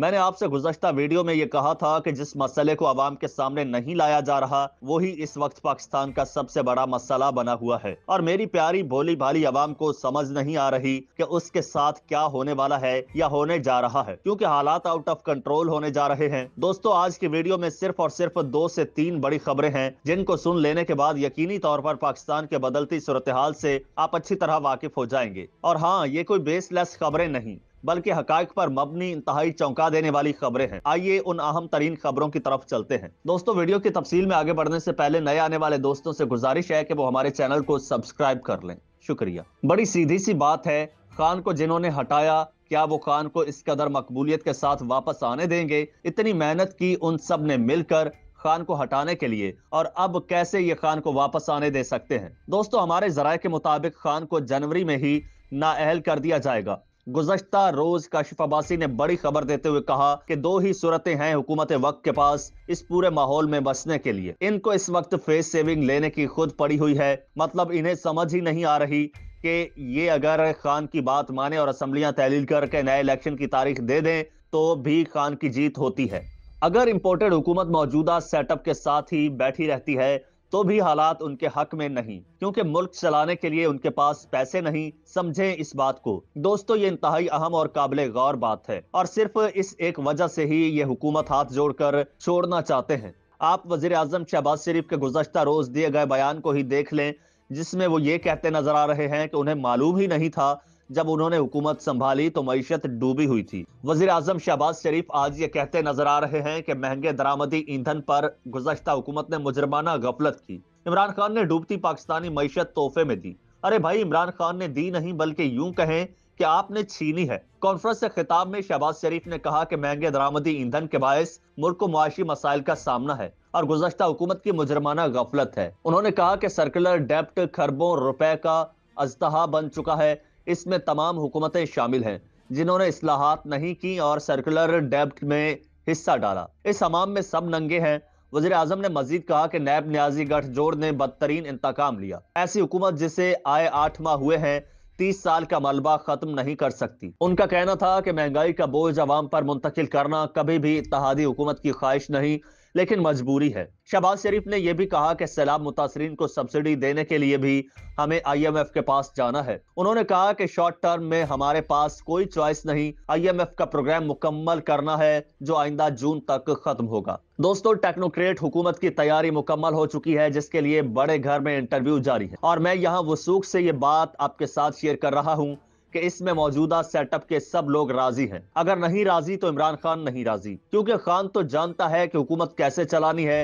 मैंने आपसे गुजशत वीडियो में ये कहा था कि जिस मसले को आवाम के सामने नहीं लाया जा रहा वही इस वक्त पाकिस्तान का सबसे बड़ा मसला बना हुआ है और मेरी प्यारी भोली भाली आवाम को समझ नहीं आ रही कि उसके साथ क्या होने वाला है या होने जा रहा है क्योंकि हालात आउट ऑफ कंट्रोल होने जा रहे हैं दोस्तों आज की वीडियो में सिर्फ और सिर्फ दो से तीन बड़ी खबरें हैं जिनको सुन लेने के बाद यकीनी तौर पर पाकिस्तान के बदलती सूरत हाल से आप अच्छी तरह वाकिफ हो जाएंगे और हाँ ये कोई बेसलेस खबरें नहीं बल्कि हकायक पर मबनी इंतहाई चौंका देने वाली खबरें हैं आइए उन अहम तरीन खबरों की तरफ चलते हैं दोस्तों वीडियो की तफसील में आगे बढ़ने से पहले नए आने वाले दोस्तों से गुजारिश है कि वो हमारे चैनल को सब्सक्राइब कर लें शुक्रिया बड़ी सीधी सी बात है खान को जिन्होंने हटाया क्या वो खान को इस कदर मकबूलियत के साथ वापस आने देंगे इतनी मेहनत की उन सब ने मिलकर खान को हटाने के लिए और अब कैसे ये खान को वापस आने दे सकते हैं दोस्तों हमारे जराये के मुताबिक खान को जनवरी में ही नाअहल कर दिया जाएगा गुजशत रोज काशिफ अब्बासी ने बड़ी खबर देते हुए कहा कि दो ही सूरतें हैं हुकूमत वक्त के पास इस पूरे माहौल में बसने के लिए इनको इस वक्त फेस सेविंग लेने की खुद पड़ी हुई है मतलब इन्हें समझ ही नहीं आ रही कि ये अगर खान की बात माने और असम्बलियां तहलील करके नए इलेक्शन की तारीख दे दें तो भी खान की जीत होती है अगर इम्पोर्टेड हुकूमत मौजूदा सेटअप के साथ ही बैठी रहती है तो भी हालात उनके हक में नहीं क्योंकि मुल्क चलाने के लिए उनके पास पैसे नहीं समझे इस बात को दोस्तों ये इंतहाई अहम और काबिल गौर बात है और सिर्फ इस एक वजह से ही ये हुकूमत हाथ जोड़कर छोड़ना चाहते हैं आप वजीर आजम शहबाज शरीफ के गुजशत रोज दिए गए बयान को ही देख लें जिसमें वो ये कहते नजर आ रहे हैं कि उन्हें मालूम ही नहीं था जब उन्होंने हुकूमत संभाली तो मीशत डूबी हुई थी वजीर आजम शहबाज शरीफ आज ये कहते नजर आ रहे हैं कि महंगे दरामदी ईंधन पर गुजशत हुकूमत ने मुजरमाना गफलत की इमरान खान ने डूबती पाकिस्तानी मीशत तोहफे में दी अरे भाई इमरान खान ने दी नहीं बल्कि यूं कहें कि आपने छीनी है कॉन्फ्रेंस से खिताब में शहबाज शरीफ ने कहा कि महंगे दरामदी ईंधन के बायस मुल्क को मुआशी मसाइल का सामना है और गुजशत हुकूमत की मुजरमाना गफलत है उन्होंने कहा कि सर्कुलर डेप्ट खरबों रुपए का अजतहा बन चुका है इसमें तमाम हुकूमतें शामिल हैं जिन्होंने असलाहत नहीं की और सर्कुलर डेप्ट में हिस्सा डाला इस हमाम में सब नंगे हैं वजीर अजम ने मजीद कहा कि नैब न्याजी गठजोड़ ने बदतरीन इंतकाम लिया ऐसी हुकूमत जिसे आए आठ माह हुए हैं तीस साल का मलबा खत्म नहीं कर सकती उनका कहना था कि महंगाई का बोझ अवाम पर मुंतकिल करना कभी भी इतिहादी हुकूमत की ख्वाहिश नहीं लेकिन मजबूरी है शहबाज शरीफ ने यह भी कहा कि सैलाब मुतासरीन को सब्सिडी देने के लिए भी हमें आईएमएफ के पास जाना है उन्होंने कहा कि शॉर्ट टर्म में हमारे पास कोई चॉइस नहीं आईएमएफ का प्रोग्राम मुकम्मल करना है जो आइंदा जून तक खत्म होगा दोस्तों टेक्नोक्रेट हुकूमत की तैयारी मुकम्मल हो चुकी है जिसके लिए बड़े घर में इंटरव्यू जारी है और मैं यहाँ वसूख से ये बात आपके साथ शेयर कर रहा हूँ कि इसमें मौजूदा सेटअप के सब लोग राजी हैं अगर नहीं राजी तो इमरान खान नहीं राजी क्योंकि खान तो जानता है कि हुकूमत कैसे चलानी है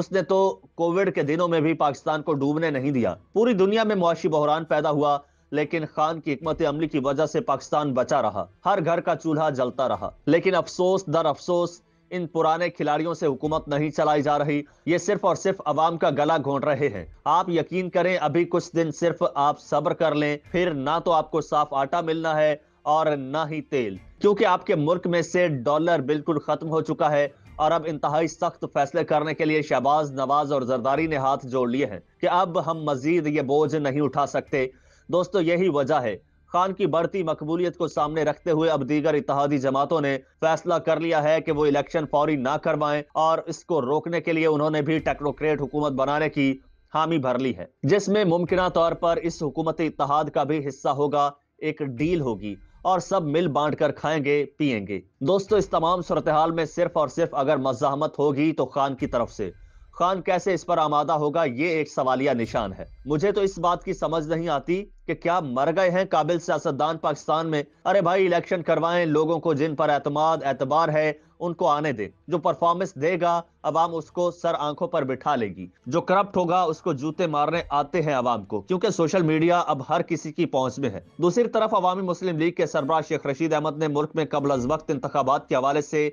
उसने तो कोविड के दिनों में भी पाकिस्तान को डूबने नहीं दिया पूरी दुनिया में मुआशी बहरान पैदा हुआ लेकिन खान की हमत अमली की वजह से पाकिस्तान बचा रहा हर घर का चूल्हा जलता रहा लेकिन अफसोस दर अफसोस इन पुराने खिलाड़ियों से हुकूमत नहीं चलाई जा रही ये सिर्फ और सिर्फ अवाम का गला घोंट रहे हैं आप यकीन करें अभी कुछ दिन सिर्फ आप सब्र कर लें फिर ना तो आपको साफ आटा मिलना है और ना ही तेल क्योंकि आपके मुल्क में से डॉलर बिल्कुल खत्म हो चुका है और अब इंतहाई सख्त फैसले करने के लिए शहबाज नवाज और जरदारी ने हाथ जोड़ लिए हैं कि अब हम मजीद ये बोझ नहीं उठा सकते दोस्तों यही वजह है खान की बढ़ती मकबूलियत को सामने रखते हुए अब दीगर इतिहादी जमातों ने फैसला कर लिया है कि वो इलेक्शन फौरी ना करवाएं और इसको रोकने के लिए उन्होंने भी टेक्नोक्रेट हुकूमत बनाने की हामी भर ली है जिसमें मुमकिन तौर पर इस हुकूमत इतिहाद का भी हिस्सा होगा एक डील होगी और सब मिल बांट कर खाएंगे पियेंगे दोस्तों इस तमाम सूरत हाल में सिर्फ और सिर्फ अगर मजामत होगी तो खान की तरफ से खान कैसे इस पर आमादा होगा ये एक सवालिया निशान है मुझे तो इस बात की समझ नहीं आती कि क्या मर गए हैं काबिल सियासतदान पाकिस्तान में अरे भाई इलेक्शन करवाएं लोगों को जिन पर एतमाद एतबार है उनको आने दें जो परफॉर्मेंस देगा अवाम उसको सर आंखों पर बिठा लेगी जो करप्ट होगा उसको जूते मारने आते हैं अवाम को क्योंकि सोशल मीडिया अब हर किसी की पहुंच में है दूसरी तरफ अवामी मुस्लिम लीग के सरबराह शेख रशीद अहमद ने मुल्क में कबल अज वक्त इंतबात के हवाले से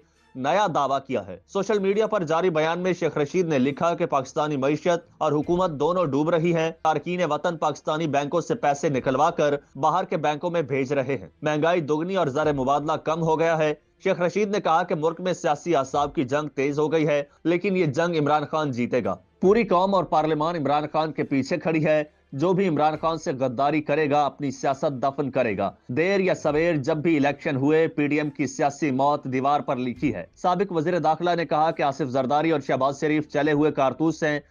नया दावा किया है सोशल मीडिया पर जारी बयान में शेख रशीद ने लिखा कि पाकिस्तानी मीशत और हुकूमत दोनों डूब रही है तारकिन वतन पाकिस्तानी बैंकों से पैसे निकलवा कर बाहर के बैंकों में भेज रहे हैं महंगाई दुगनी और जर मुबादला कम हो गया है शेख रशीद ने कहा कि मुल्क में सियासी आसाब की जंग तेज हो गई है लेकिन ये जंग इमरान खान जीतेगा पूरी कौम और पार्लियामान इमरान खान के पीछे खड़ी है जो भी इमरान खान से गद्दारी करेगा अपनी सियासत दफन करेगा देर या सवेर जब भी इलेक्शन हुए पीडीएम की सियासी मौत दीवार पर लिखी है सबक वजीर दाखिला ने कहा कि आसिफ जरदारी और शहबाज शरीफ चले हुए कारतूस हैं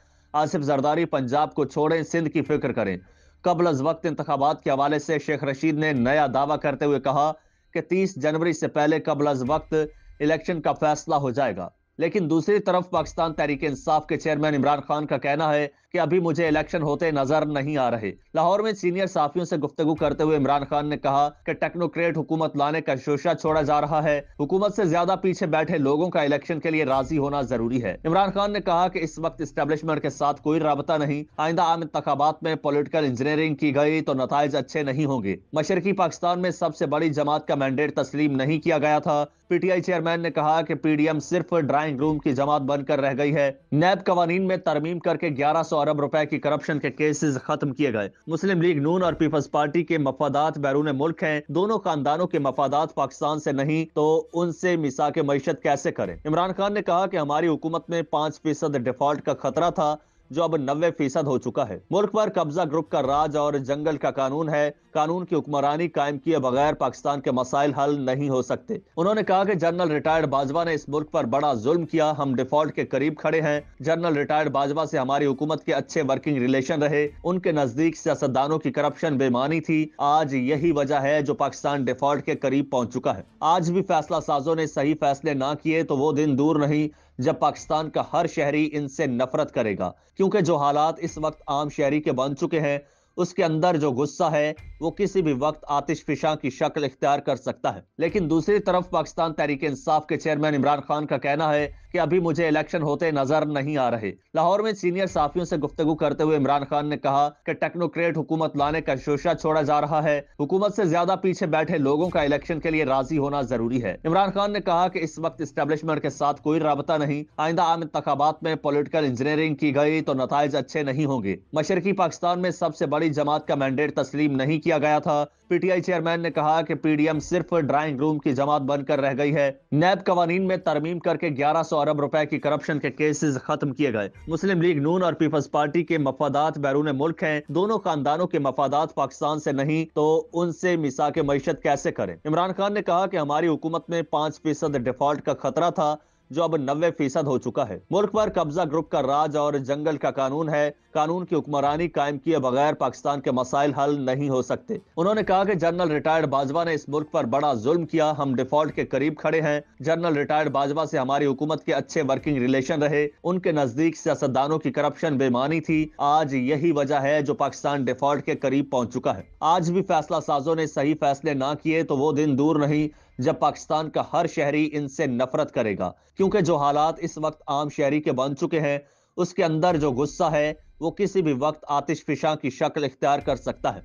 आसिफ जरदारी पंजाब को छोड़ें सिंध की फिक्र करें कबल अज वक्त इंतबात के हवाले से शेख रशीद ने नया दावा करते हुए कहा कि तीस जनवरी से पहले कबल अज वक्त इलेक्शन का फैसला हो जाएगा लेकिन दूसरी तरफ पाकिस्तान तहरीक इंसाफ के चेयरमैन इमरान खान का कहना है कि अभी मुझे इलेक्शन होते नजर नहीं आ रहे लाहौर में सीनियर साफियों से गुफ्तु करते हुए इमरान खान ने कहा कि टेक्नोक्रेट हुकूमत लाने का शोशा छोड़ा जा रहा है हुकूमत से ज्यादा पीछे बैठे लोगों का इलेक्शन के लिए राजी होना जरूरी है इमरान खान ने कहा कि इस वक्त इस्टेब्लिशमेंट के साथ कोई रबता नहीं आइंदा आम इंतबात में पोलिटिकल इंजीनियरिंग की गई तो नतज अच्छे नहीं होंगे मशरकी पाकिस्तान में सबसे बड़ी जमात का मैंडेट तस्लीम नहीं किया गया था पीटीआई चेयरमैन ने कहा कि पीडीएम सिर्फ ड्राइंग रूम की जमात बनकर रह गई है नैब कवानीन में तरमीम करके ग्यारह सौ सौ अरब रुपए की करप्शन के केसेस खत्म किए गए मुस्लिम लीग नून और पीपल्स पार्टी के मफादात बैरून मुल्क है दोनों खानदानों के मफादात पाकिस्तान से नहीं तो उनसे मिसा के मीशत कैसे करें इमरान खान ने कहा कि हमारी हुकूमत में पाँच फीसद डिफॉल्ट का खतरा था जो अब नब्बे फीसद हो चुका है मुल्क पर कब्जा ग्रुप का राज और जंगल का कानून है कानून की हुक्मरानी कायम किए बगैर पाकिस्तान के मसाइल हल नहीं हो सकते उन्होंने कहा कि जनरल रिटायर्ड बाजवा ने इस मुल्क पर बड़ा जुल्म किया हम डिफॉल्ट के करीब खड़े हैं जनरल रिटायर्ड बाजवा से हमारी हुकूमत के अच्छे वर्किंग रिलेशन रहे उनके नजदीक सियासतदानों की करप्शन बेमानी थी आज यही वजह है जो पाकिस्तान डिफॉल्ट के करीब पहुँच चुका है आज भी फैसला साजों ने सही फैसले ना किए तो वो दिन दूर नहीं जब पाकिस्तान का हर शहरी इनसे नफरत करेगा क्योंकि जो हालात इस वक्त आम शहरी के बन चुके हैं उसके अंदर जो गुस्सा है वो किसी भी वक्त आतिश फिशा की शक्ल इख्तियार कर सकता है लेकिन दूसरी तरफ पाकिस्तान तहरीक इंसाफ के चेयरमैन इमरान खान का कहना है कि अभी मुझे इलेक्शन होते नजर नहीं आ रहे लाहौर में सीनियर साफियों से गुफ्तु करते हुए इमरान खान ने कहा कि टेक्नोक्रेट हुकूमत लाने का शोशा छोड़ा जा रहा है हुकूमत से ज्यादा पीछे बैठे लोगों का इलेक्शन के लिए राजी होना जरूरी है इमरान खान ने कहा कि इस वक्त इस्टेब्लिशमेंट के साथ कोई रबता नहीं आइंदा आम इंतबात में पोलिटिकल इंजीनियरिंग की गई तो नतज अच्छे नहीं होंगे मशरकी पाकिस्तान में सबसे बड़ी जमात का मैंडेट तस्लीम नहीं किया गया था पीटीआई चेयरमैन ने कहा कि पीडीएम सिर्फ ड्राइंग रूम की जमात बनकर रह गई है नैब कवानीन में तरमीम करके ग्यारह सौ अरब रुपए की करप्शन के केसेस खत्म किए गए मुस्लिम लीग नून और पीपल्स पार्टी के मफादात बैरून मुल्क हैं दोनों खानदानों के मफादात पाकिस्तान से नहीं तो उनसे मिसा के मीशत कैसे करें इमरान खान ने कहा कि हमारी हुकूमत में पाँच फीसद डिफॉल्ट का खतरा था जो अब नब्बे फीसद हो चुका है मुल्क पर कब्जा ग्रुप का राज और जंगल का कानून है कानून की हुक्मरानी कायम किए बगैर पाकिस्तान के मसाइल हल नहीं हो सकते उन्होंने कहा कि जनरल रिटायर्ड बाजवा ने इस मुल्क पर बड़ा जुल्म किया हम डिफॉल्ट के करीब खड़े हैं जनरल रिटायर्ड बाजवा से हमारी हुकूमत के अच्छे वर्किंग रिलेशन रहे उनके नजदीक सियासतदानों की करप्शन बेमानी थी आज यही वजह है जो पाकिस्तान डिफॉल्ट के करीब पहुँच चुका है आज भी फैसला साजों ने सही फैसले ना किए तो वो दिन दूर नहीं जब पाकिस्तान का हर शहरी इनसे नफरत करेगा क्योंकि जो हालात इस वक्त आम शहरी के बन चुके हैं उसके अंदर जो गुस्सा है वो किसी भी वक्त आतिश फिशा की शक्ल इख्तियार कर सकता है